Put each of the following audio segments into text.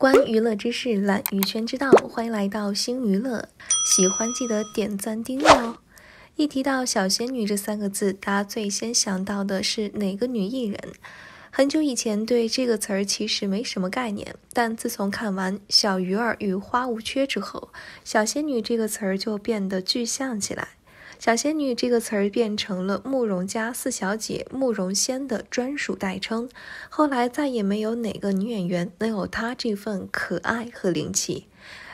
观娱乐之事，览娱圈之道，欢迎来到新娱乐。喜欢记得点赞订阅哦。一提到“小仙女”这三个字，大家最先想到的是哪个女艺人？很久以前对这个词儿其实没什么概念，但自从看完《小鱼儿与花无缺》之后，“小仙女”这个词儿就变得具象起来。“小仙女”这个词儿变成了慕容家四小姐慕容仙的专属代称，后来再也没有哪个女演员能有她这份可爱和灵气。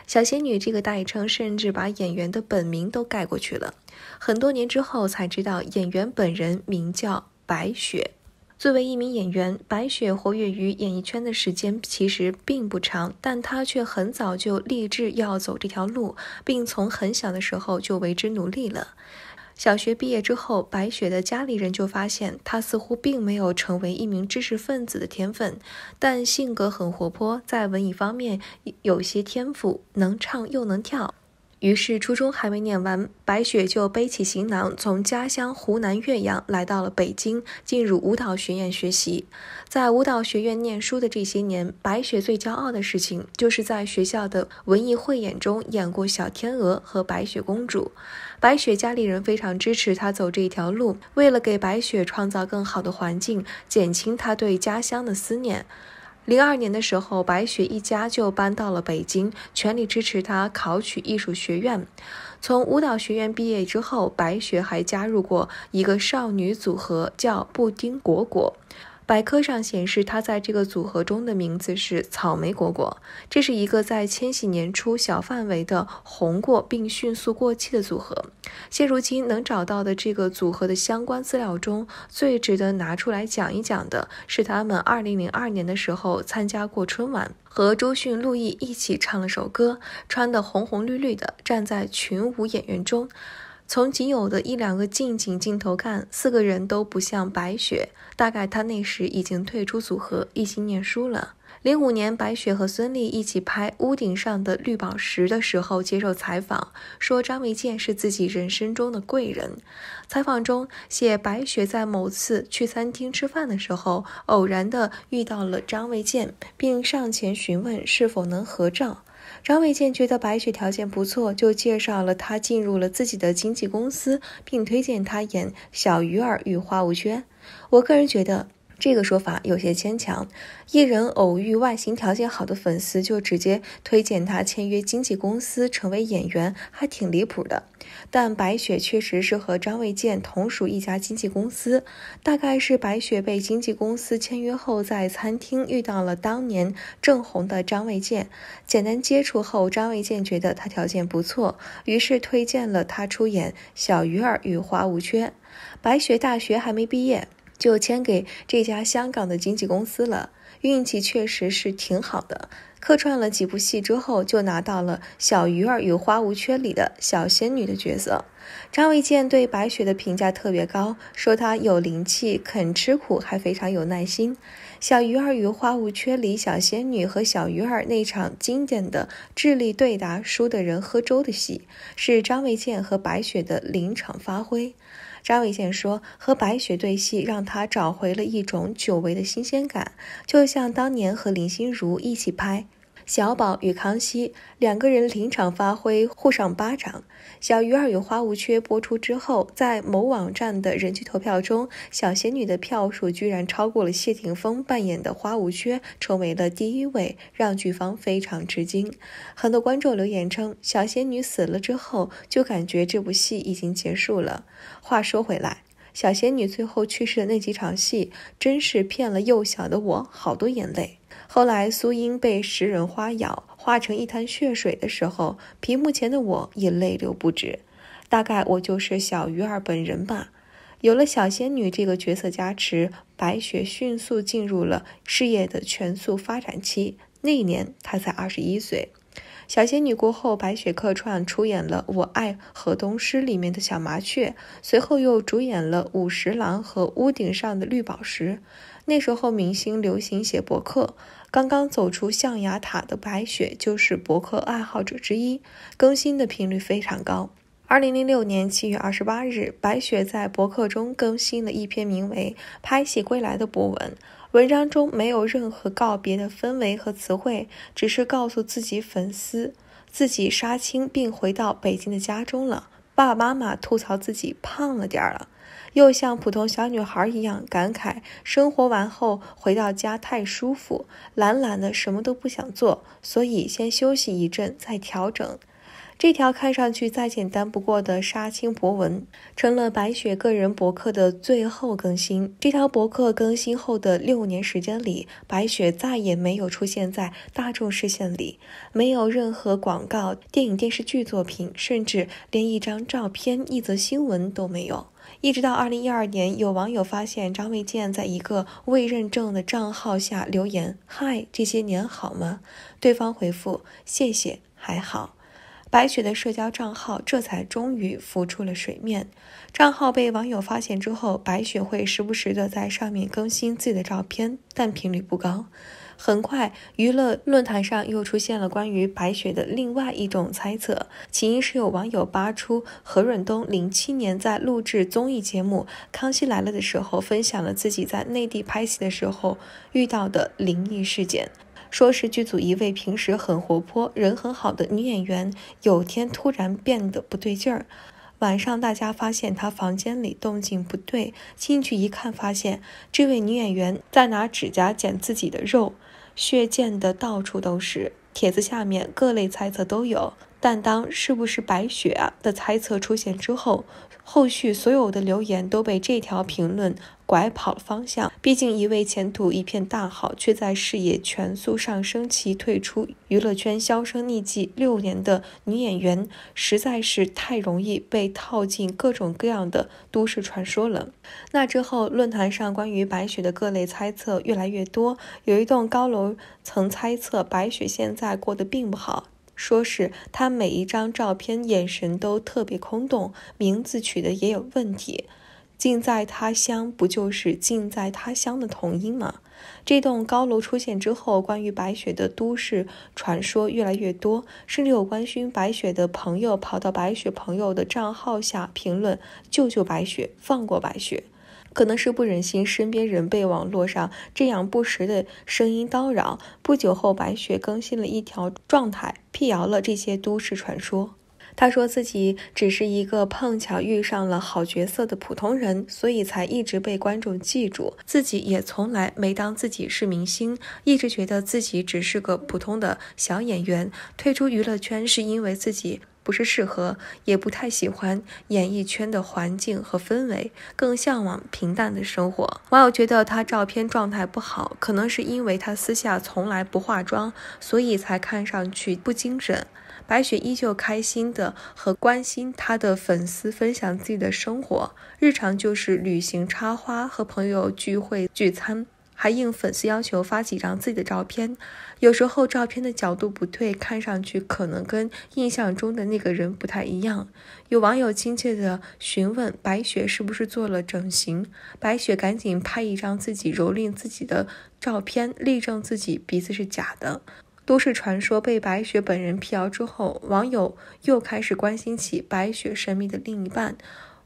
小仙女这个代称甚至把演员的本名都盖过去了，很多年之后才知道演员本人名叫白雪。作为一名演员，白雪活跃于演艺圈的时间其实并不长，但她却很早就立志要走这条路，并从很小的时候就为之努力了。小学毕业之后，白雪的家里人就发现她似乎并没有成为一名知识分子的天分，但性格很活泼，在文艺方面有些天赋，能唱又能跳。于是，初中还没念完，白雪就背起行囊，从家乡湖南岳阳来到了北京，进入舞蹈学院学习。在舞蹈学院念书的这些年，白雪最骄傲的事情，就是在学校的文艺汇演中演过《小天鹅》和《白雪公主》。白雪家里人非常支持她走这一条路，为了给白雪创造更好的环境，减轻她对家乡的思念。零二年的时候，白雪一家就搬到了北京，全力支持她考取艺术学院。从舞蹈学院毕业之后，白雪还加入过一个少女组合，叫布丁果果。百科上显示，他在这个组合中的名字是草莓果果。这是一个在千禧年初小范围的红过并迅速过气的组合。现如今能找到的这个组合的相关资料中，最值得拿出来讲一讲的是，他们二零零二年的时候参加过春晚，和周迅、陆毅一起唱了首歌，穿的红红绿绿的，站在群舞演员中。从仅有的一两个近景镜头看，四个人都不像白雪。大概她那时已经退出组合，一心念书了。零五年，白雪和孙俪一起拍《屋顶上的绿宝石》的时候，接受采访说张卫健是自己人生中的贵人。采访中写，白雪在某次去餐厅吃饭的时候，偶然的遇到了张卫健，并上前询问是否能合照。张伟健觉得白雪条件不错，就介绍了她进入了自己的经纪公司，并推荐她演小鱼儿与花无缺。我个人觉得。这个说法有些牵强，艺人偶遇外形条件好的粉丝就直接推荐他签约经纪公司成为演员，还挺离谱的。但白雪确实是和张卫健同属一家经纪公司，大概是白雪被经纪公司签约后，在餐厅遇到了当年正红的张卫健，简单接触后，张卫健觉得他条件不错，于是推荐了他出演《小鱼儿与花无缺》。白雪大学还没毕业。就签给这家香港的经纪公司了，运气确实是挺好的。客串了几部戏之后，就拿到了《小鱼儿与花无缺》里的小仙女的角色。张卫健对白雪的评价特别高，说她有灵气、肯吃苦，还非常有耐心。《小鱼儿与花无缺》里小仙女和小鱼儿那场经典的智力对答，输的人喝粥的戏，是张卫健和白雪的临场发挥。张卫健说：“和白雪对戏，让他找回了一种久违的新鲜感，就像当年和林心如一起拍。”小宝与康熙两个人临场发挥，互上巴掌。小鱼儿与花无缺播出之后，在某网站的人气投票中，小仙女的票数居然超过了谢霆锋扮演的花无缺，成为了第一位，让剧方非常吃惊。很多观众留言称，小仙女死了之后，就感觉这部戏已经结束了。话说回来。小仙女最后去世的那几场戏，真是骗了幼小的我好多眼泪。后来苏樱被食人花咬化成一滩血水的时候，屏幕前的我也泪流不止。大概我就是小鱼儿本人吧。有了小仙女这个角色加持，白雪迅速进入了事业的全速发展期。那一年她才二十一岁。小仙女过后，白雪客串出演了《我爱河东狮》里面的小麻雀，随后又主演了《五十郎》和《屋顶上的绿宝石》。那时候，明星流行写博客，刚刚走出象牙塔的白雪就是博客爱好者之一，更新的频率非常高。二零零六年七月二十八日，白雪在博客中更新了一篇名为《拍戏归来》的博文。文章中没有任何告别的氛围和词汇，只是告诉自己粉丝自己杀青并回到北京的家中了。爸爸妈妈吐槽自己胖了点儿了，又像普通小女孩一样感慨生活完后回到家太舒服，懒懒的什么都不想做，所以先休息一阵再调整。这条看上去再简单不过的杀青博文，成了白雪个人博客的最后更新。这条博客更新后的六年时间里，白雪再也没有出现在大众视线里，没有任何广告、电影、电视剧作品，甚至连一张照片、一则新闻都没有。一直到二零一二年，有网友发现张卫健在一个未认证的账号下留言：“嗨，这些年好吗？”对方回复：“谢谢，还好。”白雪的社交账号这才终于浮出了水面。账号被网友发现之后，白雪会时不时的在上面更新自己的照片，但频率不高。很快，娱乐论坛上又出现了关于白雪的另外一种猜测，起因是有网友扒出何润东零七年在录制综艺节目《康熙来了》的时候，分享了自己在内地拍戏的时候遇到的灵异事件。说是剧组一位平时很活泼、人很好的女演员，有天突然变得不对劲儿。晚上大家发现她房间里动静不对，进去一看，发现这位女演员在拿指甲剪自己的肉，血溅的到处都是。帖子下面各类猜测都有，但当是不是白雪啊的猜测出现之后。后续所有的留言都被这条评论拐跑了方向。毕竟一位前途一片大好，却在事业全速上升期退出娱乐圈、销声匿迹六年的女演员，实在是太容易被套进各种各样的都市传说了。那之后，论坛上关于白雪的各类猜测越来越多。有一栋高楼曾猜测白雪现在过得并不好。说是他每一张照片眼神都特别空洞，名字取的也有问题，“近在他乡”不就是“近在他乡”的同音吗？这栋高楼出现之后，关于白雪的都市传说越来越多，甚至有关心白雪的朋友跑到白雪朋友的账号下评论：“救救白雪，放过白雪。”可能是不忍心身边人被网络上这样不实的声音叨扰。不久后，白雪更新了一条状态，辟谣了这些都市传说。他说自己只是一个碰巧遇上了好角色的普通人，所以才一直被观众记住。自己也从来没当自己是明星，一直觉得自己只是个普通的小演员。退出娱乐圈是因为自己。不是适合，也不太喜欢演艺圈的环境和氛围，更向往平淡的生活。网友觉得她照片状态不好，可能是因为她私下从来不化妆，所以才看上去不精神。白雪依旧开心的和关心她的粉丝分享自己的生活，日常就是旅行、插花和朋友聚会聚餐。还应粉丝要求发几张自己的照片，有时候照片的角度不对，看上去可能跟印象中的那个人不太一样。有网友亲切地询问白雪是不是做了整形，白雪赶紧拍一张自己蹂躏自己的照片，力证自己鼻子是假的。都市传说被白雪本人辟谣之后，网友又开始关心起白雪神秘的另一半。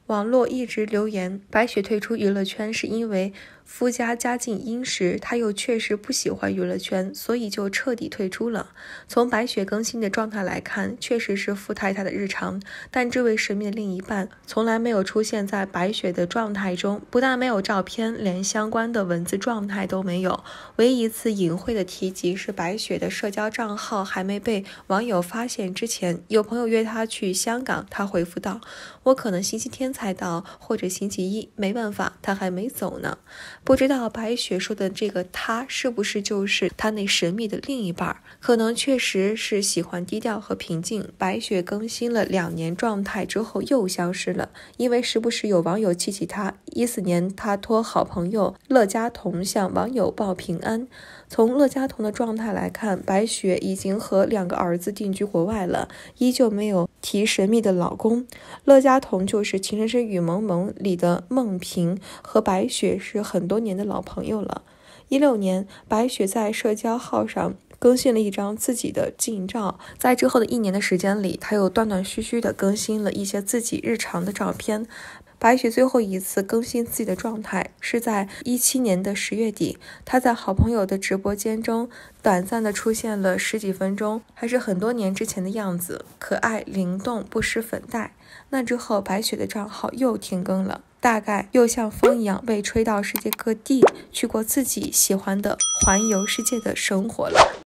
网络一直留言，白雪退出娱乐圈是因为。夫家家境殷实，他又确实不喜欢娱乐圈，所以就彻底退出了。从白雪更新的状态来看，确实是富太太的日常，但这位神秘的另一半从来没有出现在白雪的状态中，不但没有照片，连相关的文字状态都没有。唯一一次隐晦的提及是，白雪的社交账号还没被网友发现之前，有朋友约她去香港，她回复道：“我可能星期天才到，或者星期一，没办法，她还没走呢。”不知道白雪说的这个他是不是就是他那神秘的另一半？可能确实是喜欢低调和平静。白雪更新了两年状态之后又消失了，因为时不时有网友提起他。一四年，他托好朋友乐嘉彤向网友报平安。从乐嘉彤的状态来看，白雪已经和两个儿子定居国外了，依旧没有提神秘的老公。乐嘉彤就是《情深深雨蒙蒙里的孟平，和白雪是很。多年的老朋友了，一六年，白雪在社交号上更新了一张自己的近照，在之后的一年的时间里，她又断断续续的更新了一些自己日常的照片。白雪最后一次更新自己的状态是在一七年的十月底，她在好朋友的直播间中短暂的出现了十几分钟，还是很多年之前的样子，可爱灵动，不失粉黛。那之后，白雪的账号又停更了。大概又像风一样被吹到世界各地去过自己喜欢的环游世界的生活了。